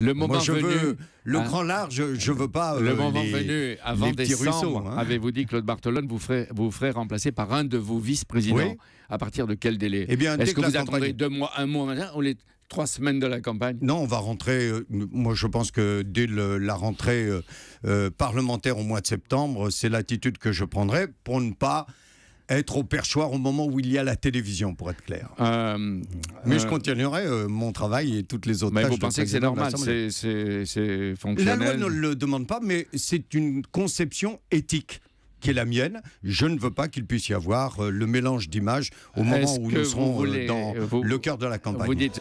Le moment venu, le hein, grand large, je veux pas. le euh, moment venu, avant décembre, hein. avez-vous dit Claude Bartolone vous ferait vous remplacer par un de vos vice-présidents À partir de quel délai eh bien, est-ce que, vous attendez deux mois, un mois, ou les trois semaines de la campagne Non, on va rentrer. Euh, moi, je pense que dès la rentrée euh, parlementaire au mois de septembre, c'est l'attitude que je prendrai pour ne pas être au perchoir au moment où il y a la télévision, pour être clair. Euh, mais je euh, continuerai euh, mon travail et toutes les autres mais Vous pensez que c'est normal, c'est fonctionnel La loi ne le demande pas, mais c'est une conception éthique qui est la mienne. Je ne veux pas qu'il puisse y avoir le mélange d'images au moment où nous serons dans le cœur de la campagne. Vous dites...